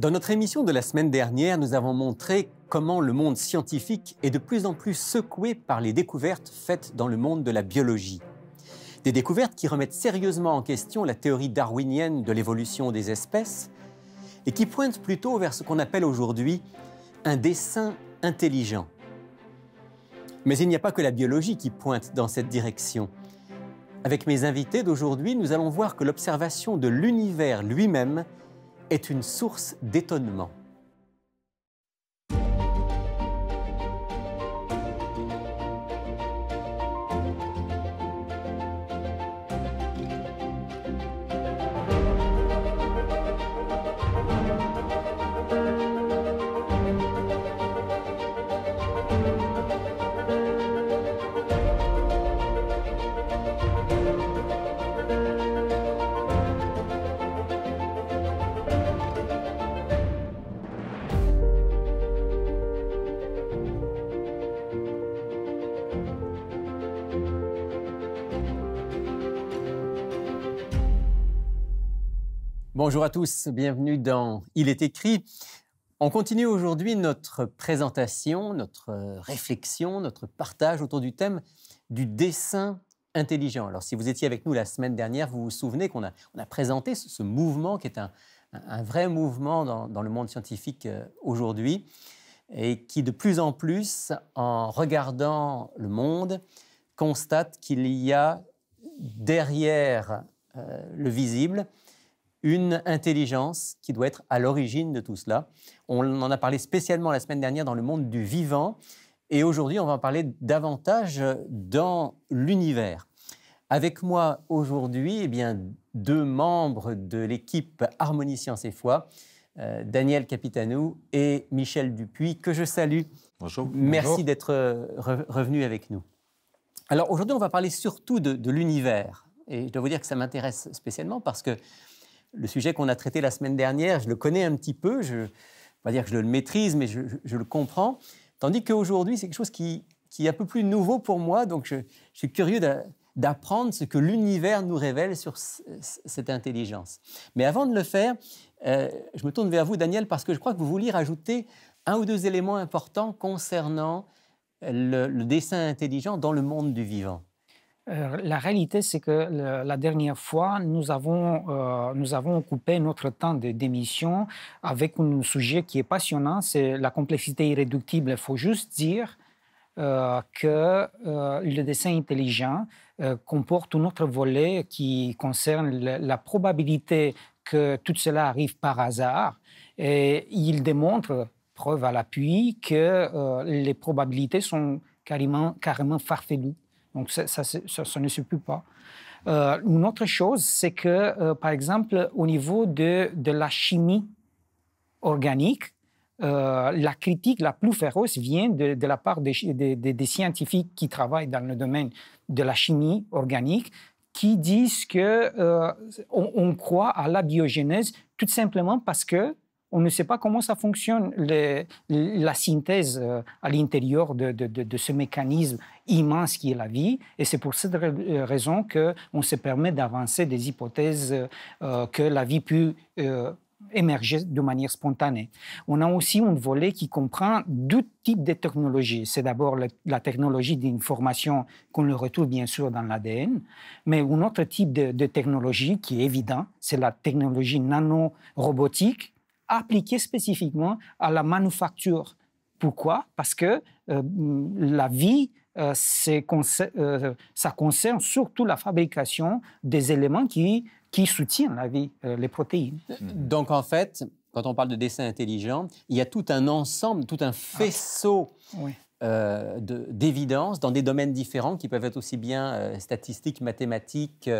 Dans notre émission de la semaine dernière, nous avons montré comment le monde scientifique est de plus en plus secoué par les découvertes faites dans le monde de la biologie. Des découvertes qui remettent sérieusement en question la théorie darwinienne de l'évolution des espèces et qui pointent plutôt vers ce qu'on appelle aujourd'hui un dessin intelligent. Mais il n'y a pas que la biologie qui pointe dans cette direction. Avec mes invités d'aujourd'hui, nous allons voir que l'observation de l'univers lui-même est une source d'étonnement. Bonjour à tous, bienvenue dans Il est écrit. On continue aujourd'hui notre présentation, notre euh, réflexion, notre partage autour du thème du dessin intelligent. Alors si vous étiez avec nous la semaine dernière, vous vous souvenez qu'on a, présenté ce, mouvement qui est un, vrai mouvement dans, le monde scientifique euh, aujourd'hui et qui de plus en plus, en regardant le monde, constate qu'il y a derrière euh, le visible une intelligence qui doit être à l'origine de tout cela. On en a parlé spécialement la semaine dernière dans le monde du vivant, et aujourd'hui on va en parler davantage dans l'univers. Avec moi aujourd'hui, eh bien, deux membres de l'équipe Harmonie Science et Foi, euh, Daniel Capitanou et Michel Dupuis, que je salue. Bonjour. Merci d'être euh, revenu avec nous. Alors aujourd'hui, on va parler surtout de, de l'univers. Et je dois vous dire que ça m'intéresse spécialement parce que le sujet qu'on a traité la semaine dernière, je le connais un petit peu, je ne pas dire que je le maîtrise, mais je, le comprends. Tandis qu'aujourd'hui, c'est quelque chose qui, est un peu plus nouveau pour moi, donc je, suis curieux d'apprendre ce que l'univers nous révèle sur cette intelligence. Mais avant de le faire, euh, je me tourne vers vous, Daniel, parce que je crois que vous vouliez rajouter un ou deux éléments importants concernant le dessin intelligent dans le monde du vivant. Euh, la réalité, c'est que la dernière fois, nous avons, euh, nous avons occupé notre temps de démission avec un sujet qui est passionnant, c'est la complexité irréductible. Il faut juste dire euh, que euh, le dessin intelligent comporte un autre volet qui concerne la probabilité que tout cela arrive par hasard. Et il démontre, preuve à l'appui, que les probabilités sont carrément, carrément farfelues. Donc ça, ne se peut pas. Euh, une autre chose, c'est que, euh, par exemple, au niveau de, de la chimie organique, euh, la critique la plus féroce vient de, la part des, des, scientifiques qui travaillent dans le domaine de la chimie organique, qui disent que on croit à la biogénèse tout simplement parce que on ne sait pas comment ça fonctionne, la synthèse euh, à l'intérieur de, ce mécanisme immense qui est la vie. Et c'est pour cette euh, raison qu'on se permet d'avancer des hypothèses euh, que la vie peut émerger de manière spontanée. On a aussi un volet qui comprend deux types de technologies. C'est d'abord la technologie d'information qu'on le retrouve bien sûr dans l'ADN, mais un autre type de, de technologie qui est évident, c'est la technologie nanorobotique appliqué spécifiquement à la manufacture. Pourquoi Parce que euh, la vie, euh, euh, ça concerne surtout la fabrication des éléments qui, qui soutiennent la vie, les protéines. Mmh. Donc en fait, quand on parle de dessin intelligent, il y a tout un ensemble, tout un ah. faisceau. d'évidence dans des domaines différents qui peuvent être aussi bien statistiques, mathématiques,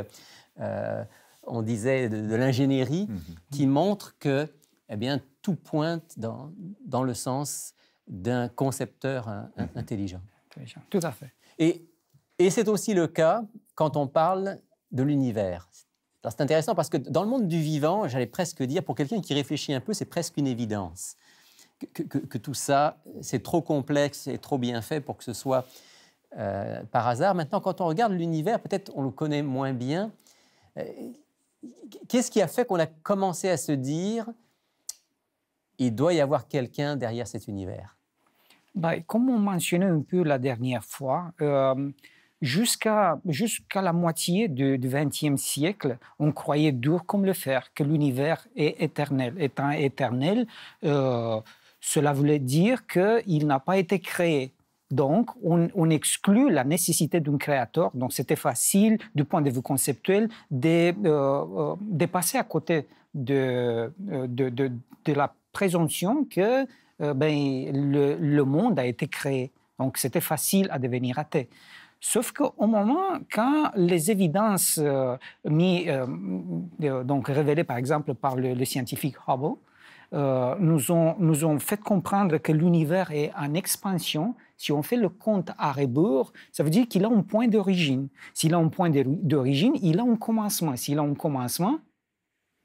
on disait de, l'ingénierie, mmh. qui montre que eh bien, tout pointe dans, dans le sens d'un concepteur mhm. intelligent. Tout à fait. Et, et c'est aussi le cas quand on parle de l'univers. C'est intéressant parce que dans le monde du vivant, j'allais presque dire, pour quelqu'un qui réfléchit un peu, c'est presque une évidence. Que, que, tout ça, c'est trop complexe et trop bien fait pour que ce soit euh, par hasard. Maintenant, quand on regarde l'univers, peut-être on le connaît moins bien. Euh, qu'est-ce qui a fait qu'on a commencé à se dire il doit y avoir quelqu'un derrière cet univers. Bah, comme on mentionnait un peu la dernière fois, euh, jusqu'à jusqu'à la moitié du XXe siècle, on croyait dur comme le fer que l'univers est éternel. Étant éternel, euh, cela voulait dire qu'il n'a pas été créé. Donc, on, exclut la nécessité d'un créateur. Donc, c'était facile, du point de vue conceptuel, de, euh, de passer à côté de, de, de, de la présomption que euh, ben, le, monde a été créé. Donc c'était facile à devenir athée. Sauf qu'au moment quand les évidences euh, euh, donc révélées par exemple par le, scientifique Hubble nous, ont, nous ont fait comprendre que l'univers est en expansion, si on fait le compte à rebours, ça veut dire qu'il a un point d'origine. S'il a un point d'origine, il a un commencement. S'il a un commencement,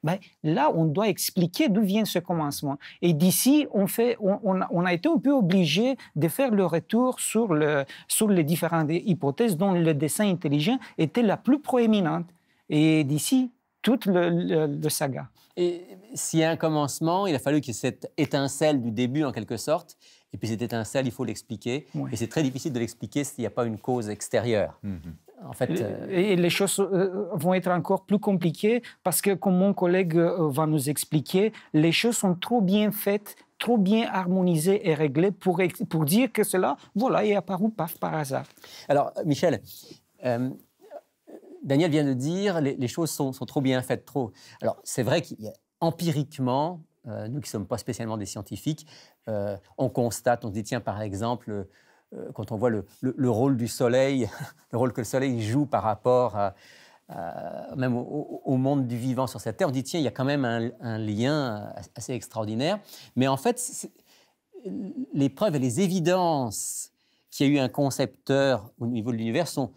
ben, là, on doit expliquer d'où vient ce commencement. Et d'ici, on, fait, on, a été un peu obligé de faire le retour sur, le, les différentes hypothèses dont le dessin intelligent était la plus proéminente. Et d'ici, toute le, saga. Et s'il y a un commencement, il a fallu que cette étincelle du début, en quelque sorte. Et puis cette étincelle, il faut l'expliquer. Et c'est très difficile de l'expliquer s'il n'y a pas une cause extérieure. Mm-hmm. En fait, et euh, les choses euh, euh, vont être encore plus compliquées parce que, comme mon collègue va nous expliquer, les choses sont trop bien faites trop bien harmonisées et réglées pour, pour dire que cela, voilà, est apparu paf, par hasard. Alors, Michel, Daniel vient de dire les, les choses sont, trop bien faites, trop. Alors, c'est vrai qu'empiriquement, nous qui ne sommes pas spécialement des scientifiques, on constate, on se dit, tiens, par exemple, euh, quand on voit le, rôle du soleil, le rôle que le soleil joue par rapport même au, monde du vivant sur cette terre, on dit tiens, il y a quand même un, lien assez extraordinaire. Mais en fait, les preuves et les évidences qu'il y a eu un concepteur au niveau de l'univers sont,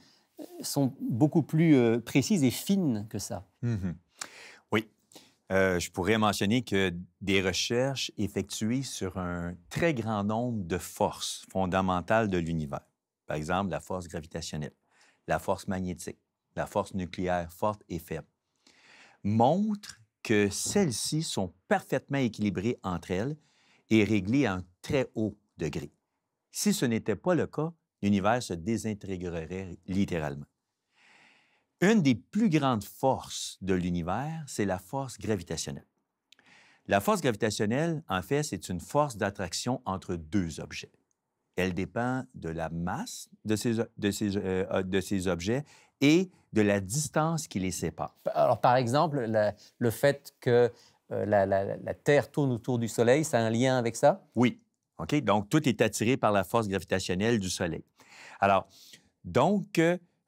sont beaucoup plus euh, précises et fines que ça. Mmh euh, je pourrais mentionner que des recherches effectuées sur un très grand nombre de forces fondamentales de l'univers, par exemple la force gravitationnelle, la force magnétique, la force nucléaire forte et faible, montrent que celles-ci sont parfaitement équilibrées entre elles et réglées à un très haut degré. Si ce n'était pas le cas, l'univers se désintégrerait littéralement. Une des plus grandes forces de l'univers, c'est la force gravitationnelle. La force gravitationnelle, en fait, c'est une force d'attraction entre deux objets. Elle dépend de la masse de ces, euh, euh, de ces, objets et de la distance qui les sépare. Alors, par exemple, le fait que euh, la, la Terre tourne autour du Soleil, ça a un lien avec ça? Oui. OK? Donc, tout est attiré par la force gravitationnelle du Soleil. Alors, donc,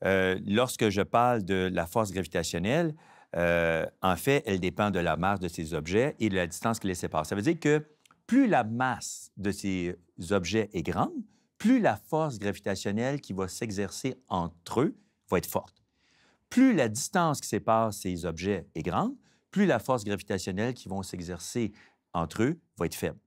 euh, lorsque je parle de la force gravitationnelle, euh, en fait, elle dépend de la masse de ces objets et de la distance qui les sépare. Ça veut dire que plus la masse de ces objets est grande, plus la force gravitationnelle qui va s'exercer entre eux va être forte. Plus la distance qui sépare ces objets est grande, plus la force gravitationnelle qui va s'exercer entre eux va être faible.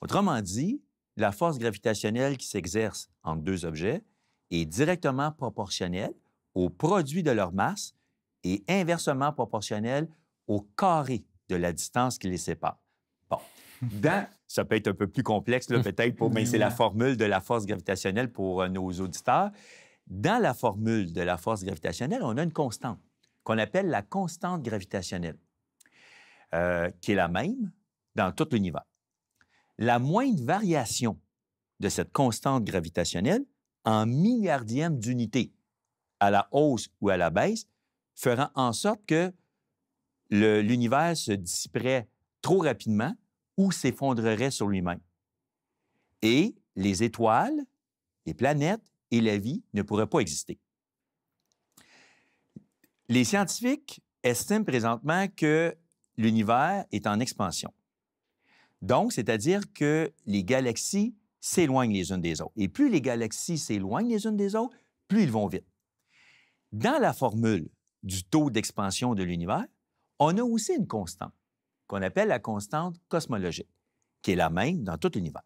Autrement dit, la force gravitationnelle qui s'exerce entre deux objets est directement proportionnel au produit de leur masse et inversement proportionnel au carré de la distance qui les sépare. Bon. ça peut être un peu plus complexe, peut-être, mais c'est la formule de la force gravitationnelle pour euh, nos auditeurs. Dans la formule de la force gravitationnelle, on a une constante qu'on appelle la constante gravitationnelle, euh, qui est la même dans tout l'univers. La moindre variation de cette constante gravitationnelle en milliardième d'unité à la hausse ou à la baisse, feront en sorte que l'univers se dissiperait trop rapidement ou s'effondrerait sur lui-même. Et les étoiles, les planètes et la vie ne pourraient pas exister. Les scientifiques estiment présentement que l'univers est en expansion. Donc, c'est-à-dire que les galaxies s'éloignent les unes des autres. Et plus les galaxies s'éloignent les unes des autres, plus ils vont vite. Dans la formule du taux d'expansion de l'univers, on a aussi une constante qu'on appelle la constante cosmologique, qui est la même dans tout l'univers.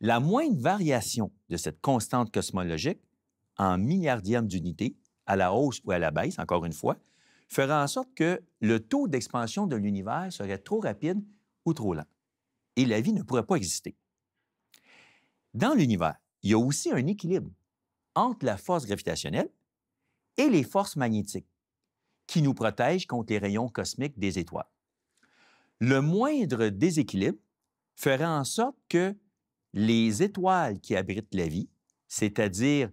La moindre variation de cette constante cosmologique en milliardième d'unité, à la hausse ou à la baisse, encore une fois, fera en sorte que le taux d'expansion de l'univers serait trop rapide ou trop lent. Et la vie ne pourrait pas exister dans l'univers, il y a aussi un équilibre entre la force gravitationnelle et les forces magnétiques qui nous protègent contre les rayons cosmiques des étoiles. Le moindre déséquilibre ferait en sorte que les étoiles qui abritent la vie, c'est-à-dire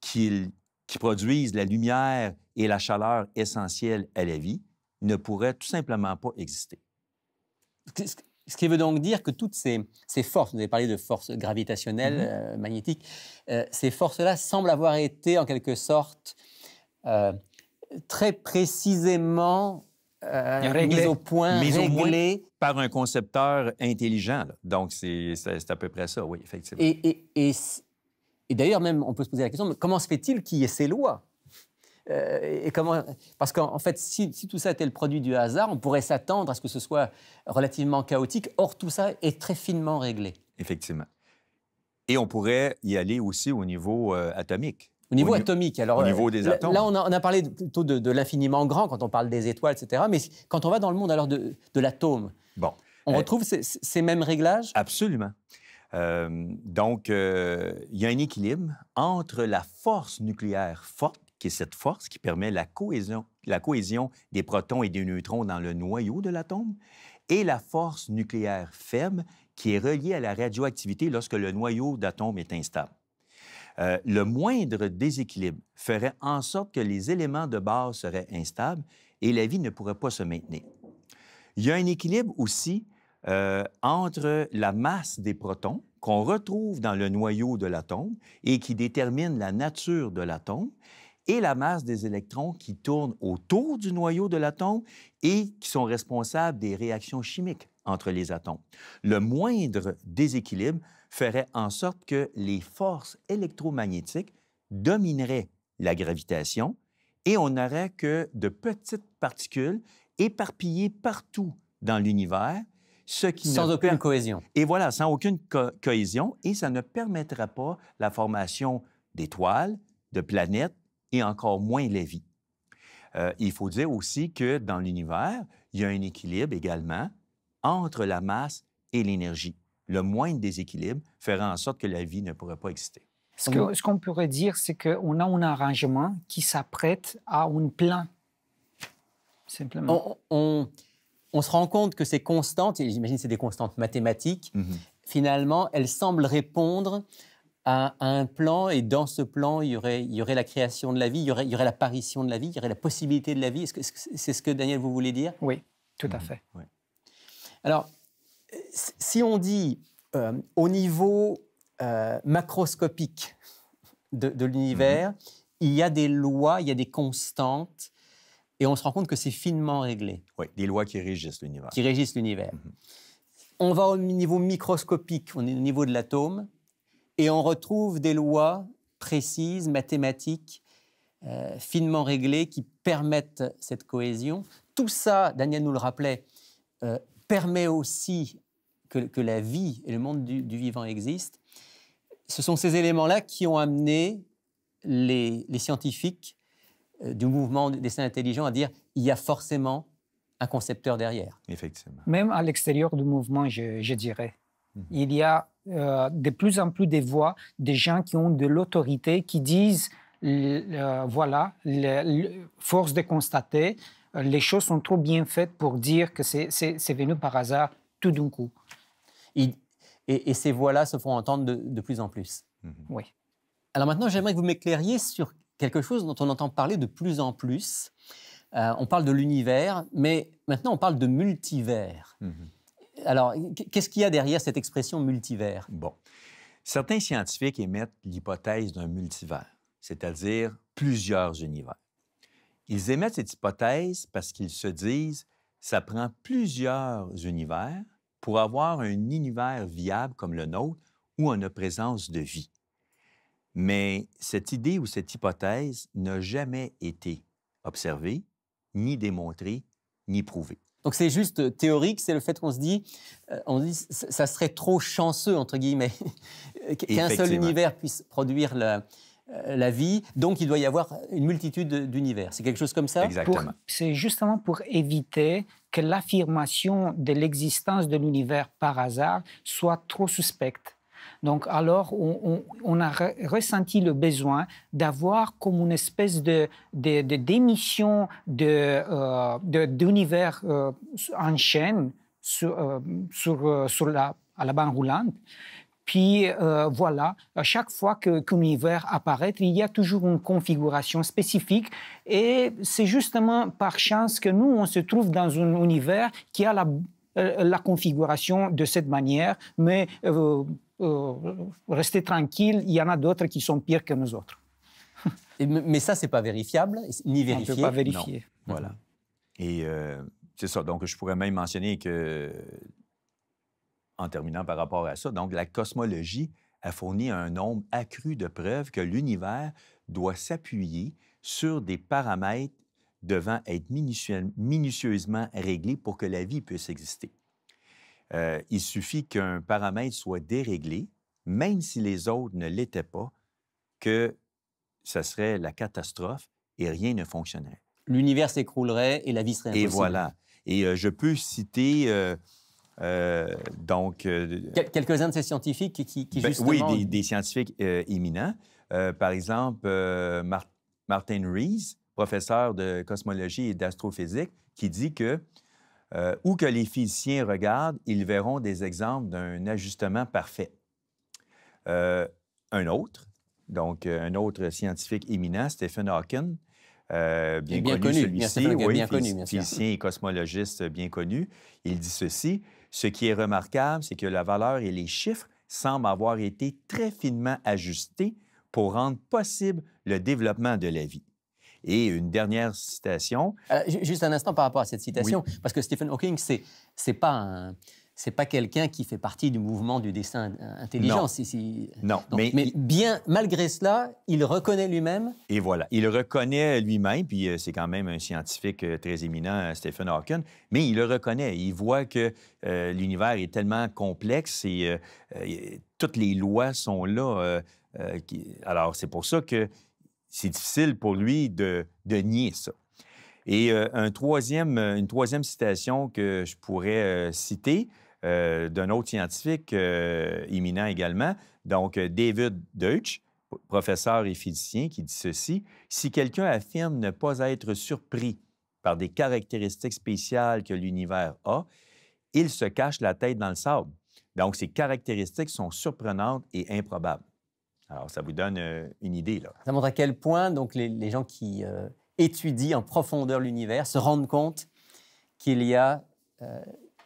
qui produisent la lumière et la chaleur essentielles à la vie, ne pourraient tout simplement pas exister. Ce qui veut donc dire que toutes ces, forces, vous avez parlé de forces gravitationnelles, mhm. euh, magnétiques, euh, ces forces-là semblent avoir été en quelque sorte euh, très précisément réglées, mises au point, par un concepteur intelligent. Donc, c'est à peu près ça, oui, effectivement. Et, d'ailleurs, même, on peut se poser la question, comment se fait-il qu'il y ait ces lois euh, et comment Parce qu'en fait, si, tout ça était le produit du hasard, on pourrait s'attendre à ce que ce soit relativement chaotique. Or, tout ça est très finement réglé. Effectivement. Et on pourrait y aller aussi au niveau euh, atomique. Au niveau atomique, alors. Au euh, niveau des atomes. Là, on a, a parlé plutôt de, l'infiniment grand quand on parle des étoiles, etc. Mais quand on va dans le monde alors de, l'atome, bon. on retrouve ces, mêmes réglages Absolument. donc, il y a un équilibre entre la force nucléaire forte est cette force qui permet la cohésion, la cohésion des protons et des neutrons dans le noyau de l'atome, et la force nucléaire ferme qui est reliée à la radioactivité lorsque le noyau d'atome est instable. Euh, le moindre déséquilibre ferait en sorte que les éléments de base seraient instables et la vie ne pourrait pas se maintenir. Il y a un équilibre aussi euh, entre la masse des protons qu'on retrouve dans le noyau de l'atome et qui détermine la nature de l'atome et la masse des électrons qui tournent autour du noyau de l'atome et qui sont responsables des réactions chimiques entre les atomes. Le moindre déséquilibre ferait en sorte que les forces électromagnétiques domineraient la gravitation et on n'aurait que de petites particules éparpillées partout dans l'univers, ce qui sans aucune cohésion. Et voilà, sans aucune cohésion, et ça ne permettra pas la formation d'étoiles, de planètes et encore moins la vie. Euh, il faut dire aussi que dans l'univers, il y a un équilibre également entre la masse et l'énergie. Le moindre déséquilibre ferait en sorte que la vie ne pourrait pas exister. Ce qu'on pourrait dire, c'est qu'on a un arrangement qui s'apprête à un plan. Simplement. On, se rend compte que ces constantes, j'imagine que c'est des constantes mathématiques, mhm. finalement, elles semblent répondre à, un plan, et dans ce plan, il y aurait, la création de la vie, il y aurait, il l'apparition de la vie, il y aurait la possibilité de la vie. Est-ce que c'est ce que Daniel vous voulez dire Oui, tout à mhm. fait. Alors, si on dit euh, au niveau euh, macroscopique de, l'univers, mhm. il y a des lois, il y a des constantes, et on se rend compte que c'est finement réglé. Oui, des lois qui régissent l'univers. Qui régissent l'univers. Mhm. On va au niveau microscopique, on est au niveau de l'atome, et on retrouve des lois précises, mathématiques, euh, finement réglées, qui permettent cette cohésion. Tout ça, Daniel nous le rappelait, euh, permet aussi que, la vie et le monde du, vivant existent. Ce sont ces éléments-là qui ont amené les, scientifiques euh, du mouvement des saints intelligents à dire il y a forcément un concepteur derrière. Effectivement. Même à l'extérieur du mouvement, je dirais. Mhm. Il y a euh, de plus en plus de voix des gens qui ont de l'autorité, qui disent, euh, voilà, force de constater, euh, les choses sont trop bien faites pour dire que c'est venu par hasard tout d'un coup. Et, ces voix-là se font entendre de, plus en plus. Mhm. Oui. Alors maintenant, j'aimerais que vous m'éclairiez sur quelque chose dont on entend parler de plus en plus. on parle de l'univers, mais maintenant on parle de multivers. Mhm alors, qu'est-ce qu'il y a derrière cette expression multivers? Bon. Certains scientifiques émettent l'hypothèse d'un multivers, c'est-à-dire plusieurs univers. Ils émettent cette hypothèse parce qu'ils se disent ça prend plusieurs univers pour avoir un univers viable comme le nôtre où on a présence de vie. Mais cette idée ou cette hypothèse n'a jamais été observée, ni démontrée, ni prouvée. Donc c'est juste euh, théorique, c'est le fait qu'on se dit, euh, on dit, ça serait trop chanceux entre guillemets qu'un seul univers puisse produire euh, la, vie. Donc, il doit y avoir une multitude d'univers. C'est quelque chose comme ça C'est justement pour éviter que l'affirmation de l'existence de l'univers par hasard soit trop suspecte. Donc alors, on, a ressenti le besoin d'avoir comme une espèce de, de démission euh, d'univers de, euh, en chaîne sur, euh, sur, la, à la bande roulante. Puis voilà, à chaque fois qu'un univers apparaît, il y a toujours une configuration spécifique. Et c'est justement par chance que nous, on se trouve dans un univers qui a la, configuration de cette manière, mais euh, restez tranquille, il y en a d'autres qui sont pires que nous autres. mais ça, c'est pas vérifiable, ni vérifié. On peut pas vérifier. Voilà. Et euh, c'est ça. Donc, je pourrais même mentionner que, en terminant par rapport à ça, donc la cosmologie a fourni un nombre accru de preuves que l'univers doit s'appuyer sur des paramètres devant être minutieusement réglés pour que la vie puisse exister. Euh, il suffit qu'un paramètre soit déréglé, même si les autres ne l'étaient pas, que ce serait la catastrophe et rien ne fonctionnerait. L'univers s'écroulerait et la vie serait impossible. Et voilà. Et euh, je peux citer euh, donc... Quelques-uns de ces scientifiques qui, qui, ben, justement... Oui, des, scientifiques éminents. par exemple, Martin Rees, professeur de cosmologie et d'astrophysique, qui dit que ou euh, où que les physiciens regardent, ils verront des exemples d'un ajustement parfait. Euh, un autre, donc euh, un autre scientifique éminent, Stephen Hawking, bien, connu, celui-ci, bien physicien et cosmologiste bien connu, il dit ceci, ce qui est remarquable, c'est que la valeur et les chiffres semblent avoir été très finement ajustés pour rendre possible le développement de la vie. Et une dernière citation. Euh, juste un instant par rapport à cette citation, parce que Stephen Hawking, c'est c'est pas c'est pas quelqu'un qui fait partie du mouvement du dessin intelligent. Non, non mais, mais bien malgré cela, il reconnaît lui-même. Et voilà, il reconnaît lui-même, puis euh, c'est quand même un scientifique euh, très éminent, Stephen Hawking, mais il le reconnaît. Il voit que l'univers est tellement complexe et toutes les lois sont là. Alors c'est pour ça que c'est difficile pour lui de, de nier ça. Et euh, un troisième, euh, une troisième citation que je pourrais euh, citer d'un autre scientifique éminent également, donc David Deutsch, professeur et physicien, qui dit ceci, Si quelqu'un affirme ne pas être surpris par des caractéristiques spéciales que l'univers a, il se cache la tête dans le sable. Donc, ces caractéristiques sont surprenantes et improbables. Alors, ça vous donne euh, une idée. Là. Ça montre à quel point donc, les, gens qui euh, étudient en profondeur l'univers se rendent compte qu'il y a euh,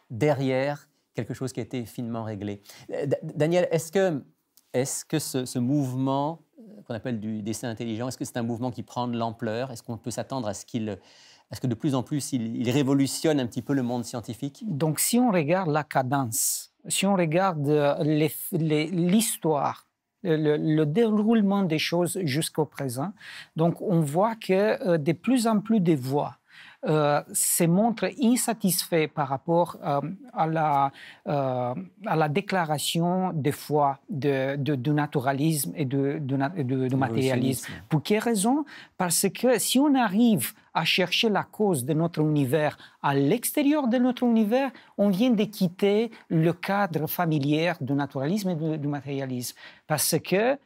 derrière quelque chose qui a été finement réglé. Daniel, est-ce que, est -ce, que ce, mouvement qu'on appelle du dessin intelligent, est-ce que c'est un mouvement qui prend de l'ampleur Est-ce qu'on peut s'attendre à ce qu'il... Est-ce que de plus en plus, il révolutionne un petit peu le monde scientifique Donc, si on regarde la cadence, si on regarde l'histoire le, déroulement des choses jusqu'au présent. Donc on voit que euh, de plus en plus de voix euh, se montre insatisfait par rapport euh, à, la, euh, à la déclaration des fois de, de, naturalisme et de, de matérialisme. Pour quelle raison Parce que si on arrive à chercher la cause de notre univers à l'extérieur de notre univers, on vient de quitter le cadre familier du naturalisme et du, matérialisme. Parce que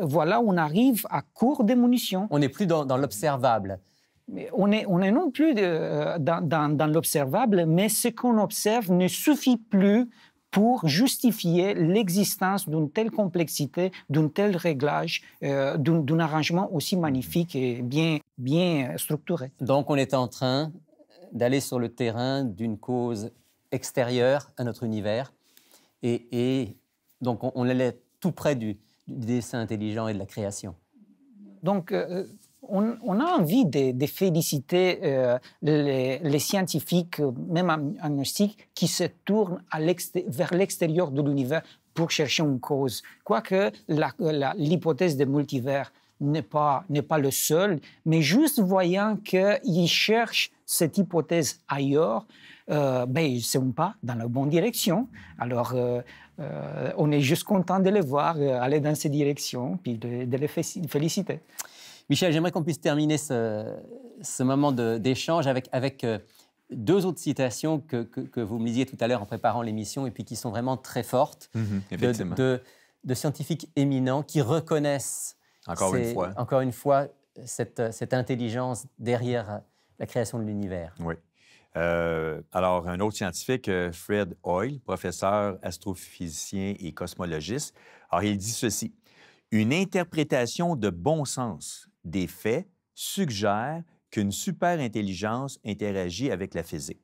voilà, on arrive à court de munitions. On n'est plus dans l'observable on est, est non plus euh, dans, l'observable, mais ce qu'on observe ne suffit plus pour justifier l'existence d'une telle complexité, d'un tel réglage, euh, d'un arrangement aussi magnifique et bien, bien structuré. Donc on est en train d'aller sur le terrain d'une cause extérieure à notre univers, et, donc on, allait tout près du, dessin intelligent et de la création. Donc, euh, on, a envie de, féliciter euh, les, scientifiques, même agnostiques, qui se tournent vers l'extérieur de l'univers pour chercher une cause. Quoique l'hypothèse des multivers n'est pas, pas le seul, mais juste voyant qu'ils cherchent cette hypothèse ailleurs, euh, ben, ils ne sont pas dans la bonne direction. Alors, euh, on est juste content de les voir aller dans ces directions, puis de les féliciter. Michel, j'aimerais qu'on puisse terminer ce, moment d'échange avec, euh, deux autres citations que, vous me lisiez tout à l'heure en préparant l'émission et puis qui sont vraiment très fortes mhm, de, scientifiques éminents qui reconnaissent encore, une, fois. cette, intelligence derrière la création de l'univers. Oui. Euh, alors, un autre scientifique, euh, Fred Hoyle, professeur astrophysicien et cosmologiste, alors il dit ceci, une interprétation de bon sens des faits suggèrent qu'une super-intelligence interagit avec la physique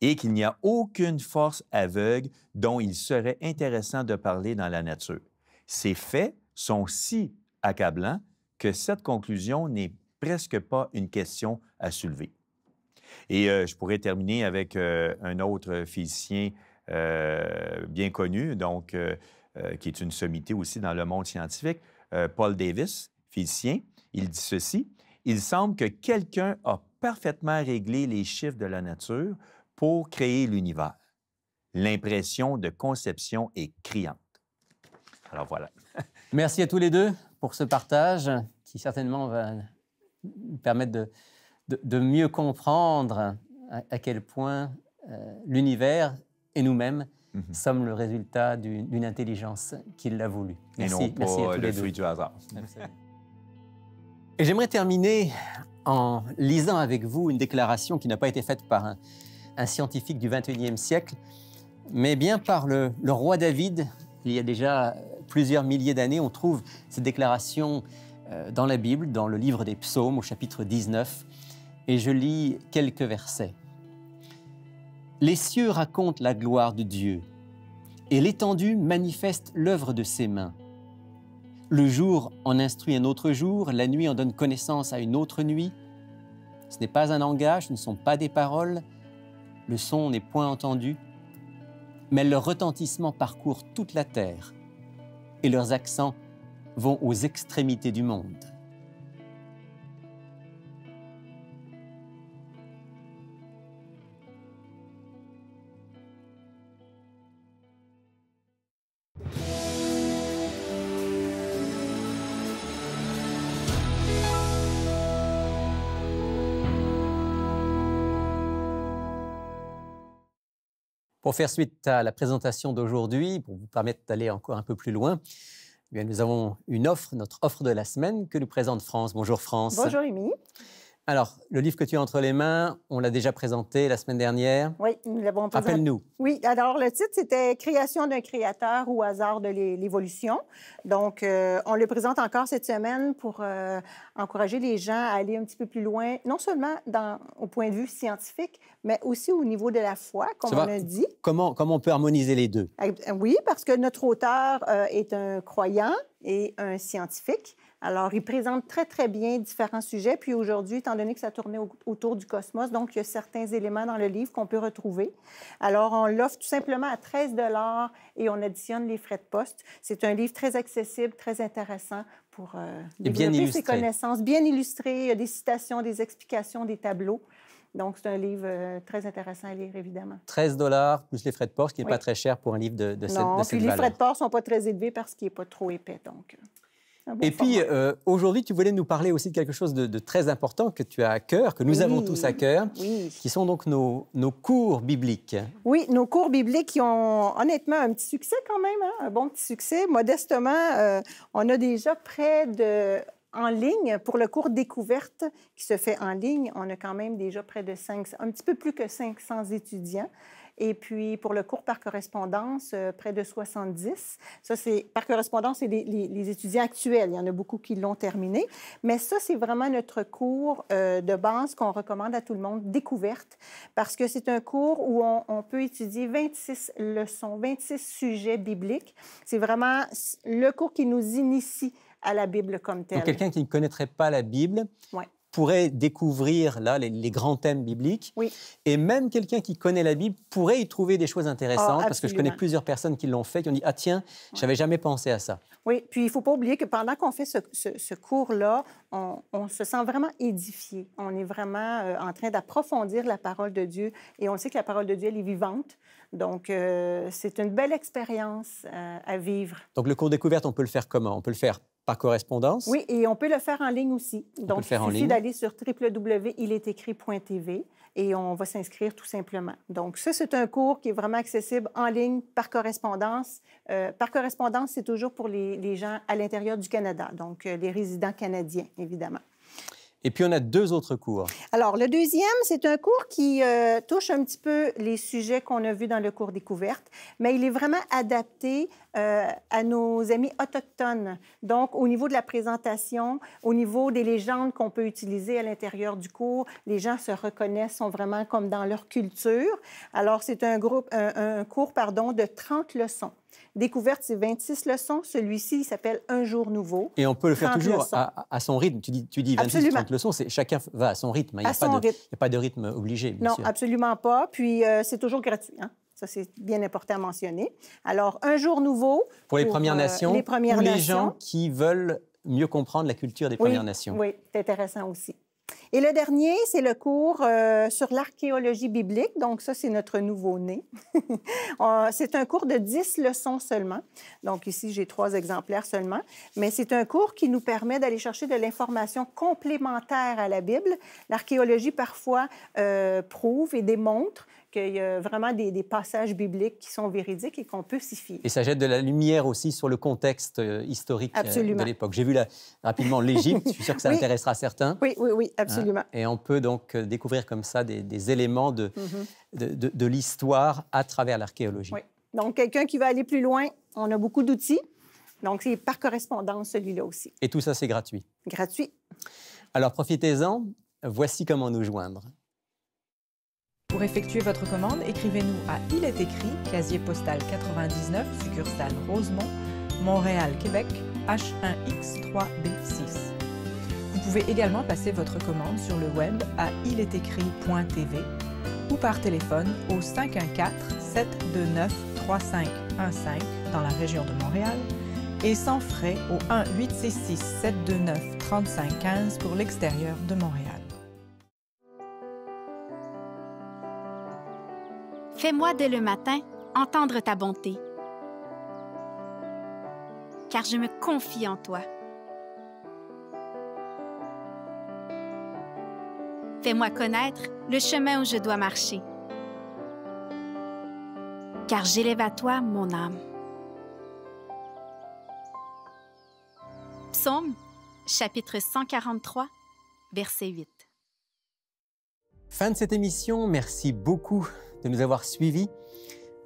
et qu'il n'y a aucune force aveugle dont il serait intéressant de parler dans la nature. Ces faits sont si accablants que cette conclusion n'est presque pas une question à soulever. Et euh, je pourrais terminer avec euh, un autre physicien euh, bien connu, donc qui est une sommité aussi dans le monde scientifique, Paul Davis, physicien, il dit ceci, il semble que quelqu'un a parfaitement réglé les chiffres de la nature pour créer l'univers. L'impression de conception est criante. Alors voilà. Merci à tous les deux pour ce partage qui certainement va permettre de, mieux comprendre à, quel point euh, l'univers et nous-mêmes mhm. sommes le résultat d'une intelligence qui l'a voulu. Merci, et le fruit du hasard. Et j'aimerais terminer en lisant avec vous une déclaration qui n'a pas été faite par un, scientifique du XXIe siècle, mais bien par le, roi David. Il y a déjà plusieurs milliers d'années, on trouve cette déclaration euh, dans la Bible, dans le livre des psaumes au chapitre 19, et je lis quelques versets. Les cieux racontent la gloire de Dieu, et l'étendue manifeste l'œuvre de ses mains. Le jour en instruit un autre jour, la nuit en donne connaissance à une autre nuit. Ce n'est pas un langage, ce ne sont pas des paroles, le son n'est point entendu, mais leur retentissement parcourt toute la terre et leurs accents vont aux extrémités du monde. Pour faire suite à la présentation d'aujourd'hui, pour vous permettre d'aller encore un peu plus loin, eh nous avons une offre, notre offre de la semaine que nous présente France. Bonjour France. Bonjour Émilie. Alors, le livre que tu as entre les mains, on l'a déjà présenté la semaine dernière. Oui, nous l'avons présenté. appelle nous Oui, alors le titre, c'était Création d'un créateur ou hasard de l'évolution. Donc, euh, on le présente encore cette semaine pour euh, encourager les gens à aller un petit peu plus loin, non seulement au point de vue scientifique, mais aussi au niveau de la foi, comme on a dit. Comment, comment on peut harmoniser les deux? Eh, oui, parce que notre auteur euh, est un croyant et un scientifique. Alors, il présente très, très bien différents sujets. Puis aujourd'hui, étant donné que ça tournait autour du cosmos, donc il y a certains éléments dans le livre qu'on peut retrouver. Alors, on l'offre tout simplement à 13 et on additionne les frais de poste. C'est un livre très accessible, très intéressant pour euh, développer ses connaissances, bien illustré. Il y a des citations, des explications, des tableaux. Donc, c'est un livre euh, très intéressant à lire, évidemment. 13 dollars plus les frais de poste, qui n'est pas très cher pour un livre de, cette, de puis les frais de poste ne sont pas très élevés parce qu'il n'est pas trop épais, donc et puis, euh, aujourd'hui, tu voulais nous parler aussi de quelque chose de, très important que tu as à cœur, que nous avons tous à cœur, qui sont donc nos, cours bibliques. Oui, nos cours bibliques qui ont honnêtement un petit succès quand même, hein, un bon petit succès. Modestement, euh, on a déjà près de en ligne, pour le cours découverte qui se fait en ligne, on a quand même déjà près de 500, un petit peu plus que 500 étudiants et puis, pour le cours par correspondance, euh, près de 70. Ça, c'est par correspondance, c'est les, étudiants actuels. Il y en a beaucoup qui l'ont terminé. Mais ça, c'est vraiment notre cours euh, de base qu'on recommande à tout le monde, découverte, parce que c'est un cours où on, peut étudier 26 leçons, 26 sujets bibliques. C'est vraiment le cours qui nous initie à la Bible comme telle. Pour quelqu'un qui ne connaîtrait pas la Bible, ouais pourrait découvrir là les, grands thèmes bibliques. Oui. Et même quelqu'un qui connaît la Bible pourrait y trouver des choses intéressantes, oh, parce que je connais plusieurs personnes qui l'ont fait, qui ont dit Ah, tiens, je n'avais jamais pensé à ça. Oui, puis il faut pas oublier que pendant qu'on fait ce, cours-là, on, se sent vraiment édifié. On est vraiment euh, en train d'approfondir la parole de Dieu. Et on sait que la parole de Dieu, elle est vivante. Donc, euh, c'est une belle expérience euh, à vivre. Donc, le cours découverte, on peut le faire comment On peut le faire correspondance. Oui, et on peut le faire en ligne aussi. Donc, il suffit d'aller sur www.ilestécrit.tv et on va s'inscrire tout simplement. Donc, ça, c'est un cours qui est vraiment accessible en ligne par correspondance. Euh, par correspondance, c'est toujours pour les, gens à l'intérieur du Canada, donc euh, les résidents canadiens, évidemment. Et puis, on a deux autres cours. Alors, le deuxième, c'est un cours qui euh, touche un petit peu les sujets qu'on a vus dans le cours découverte, mais il est vraiment adapté euh, à nos amis autochtones. Donc, au niveau de la présentation, au niveau des légendes qu'on peut utiliser à l'intérieur du cours, les gens se reconnaissent, sont vraiment comme dans leur culture. Alors, c'est un, groupe, un, un cours pardon, de 30 leçons. Découverte, c'est 26 leçons. Celui-ci, s'appelle Un jour nouveau. Et on peut le faire toujours à, son rythme. Tu dis, tu dis 26, leçons, chacun va à son rythme. Hein. Il n'y a, pas de rythme obligé, Non, absolument pas. Puis euh, c'est toujours gratuit. Hein. Ça, c'est bien important à mentionner. Alors, un jour nouveau. Pour, les Premières euh, Nations, Pour les gens qui veulent mieux comprendre la culture des Premières Nations. Oui, c'est intéressant aussi. Et le dernier, c'est le cours euh, sur l'archéologie biblique. Donc, ça, c'est notre nouveau-né. c'est un cours de 10 leçons seulement. Donc, ici, j'ai trois exemplaires seulement. Mais c'est un cours qui nous permet d'aller chercher de l'information complémentaire à la Bible. L'archéologie, parfois, euh, prouve et démontre qu'il y a vraiment des, passages bibliques qui sont véridiques et qu'on peut s'y fier. Et ça jette de la lumière aussi sur le contexte euh, historique euh, de l'époque. J'ai vu rapidement l'Égypte, je suis sûr que ça intéressera certains. Oui, oui, oui, hein. absolument. Et on peut donc euh, découvrir comme ça des, éléments mhm. de, de, l'histoire à travers l'archéologie. Oui. Donc, quelqu'un qui veut aller plus loin, on a beaucoup d'outils. Donc, c'est par correspondance, celui-là aussi. Et tout ça, c'est gratuit? Gratuit. Alors, profitez-en. Voici comment nous joindre. Pour effectuer votre commande, écrivez-nous à Il est écrit, casier postal 99, succursale Rosemont, Montréal, Québec, H1X3B6. Vous pouvez également passer votre commande sur le web à ilestécrit.tv ou par téléphone au 514-729-3515 dans la région de Montréal et sans frais au 1-866-729-3515 pour l'extérieur de Montréal. Fais-moi dès le matin entendre ta bonté, car je me confie en toi. Fais-moi connaître le chemin où je dois marcher, car j'élève à toi mon âme. Psaume, chapitre 143, verset 8. Fin de cette émission, merci beaucoup de nous avoir suivis.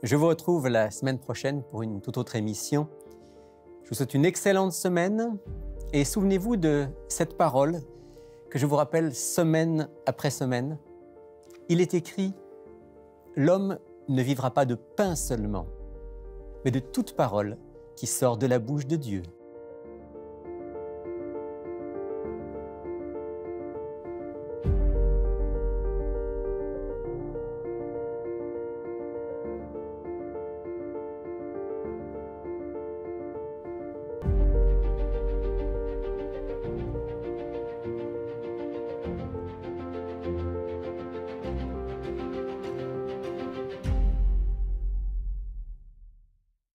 Je vous retrouve la semaine prochaine pour une toute autre émission. Je vous souhaite une excellente semaine et souvenez-vous de cette parole que je vous rappelle semaine après semaine. Il est écrit, L'homme ne vivra pas de pain seulement, mais de toute parole qui sort de la bouche de Dieu.